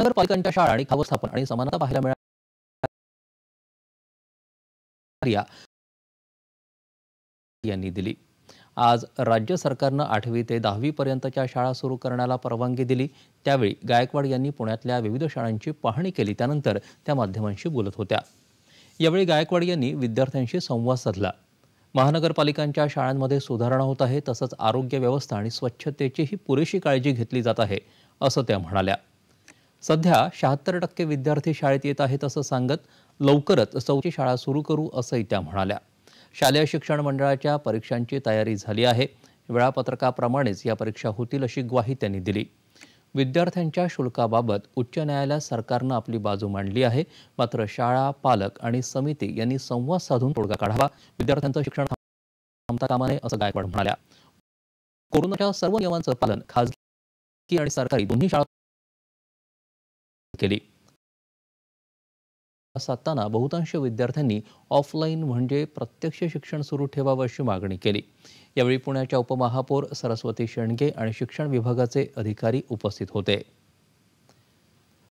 नगरपालिकांच्या शाळा आणि खावस्थापन आणि समानता पाहायला मिळा यांनी दिली आज राज्य सरकारनं आठवी ते दहावी पर्यंतच्या शाळा सुरू करण्याला परवानगी दिली त्यावेळी गायकवाड यांनी पुण्यातल्या विविध शाळांची पाहणी केली त्यानंतर त्या माध्यमांशी बोलत होत्या यावेळी गायकवाड यांनी विद्यार्थ्यांशी संवाद साधला महानगरपालिकांच्या शाळांमध्ये सुधारणा होत आहे तसंच आरोग्य व्यवस्था आणि स्वच्छतेचीही पुरेशी काळजी घेतली जात आहे असं त्या म्हणाल्या सध्या शहात्तर टक्के विद्यार्थी शाळेत येत आहेत असं सांगत लवकरच चौथी शाळा सुरू करू असंही त्या म्हणाल्या शालेय शिक्षण मंडळाच्या परीक्षांची तयारी झाली आहे वेळापत्रकाप्रमाणेच या परीक्षा होतील अशी ग्वाही त्यांनी दिली विद्यार्थ्यांच्या शुल्काबाबत उच्च न्यायालयात सरकारनं आपली बाजू मांडली आहे मात्र शाळा पालक आणि समिती यांनी संवाद साधून तोडगा काढावा विद्यार्थ्यांचं शिक्षण थांबता कामा नये असं गायकवाड म्हणाल्या कोरोनाच्या सर्व नियमांचं पालन खाजगी आणि सरकारी दोन्ही शाळा केली सातताना बहुतांश विद्यार्थ्यांनी ऑफलाईन म्हणजे प्रत्यक्ष शिक्षण सुरू ठेवावं अशी मागणी केली यावेळी पुण्याच्या उपमहापौर सरस्वती शेणगे आणि शिक्षण विभागाचे अधिकारी उपस्थित होते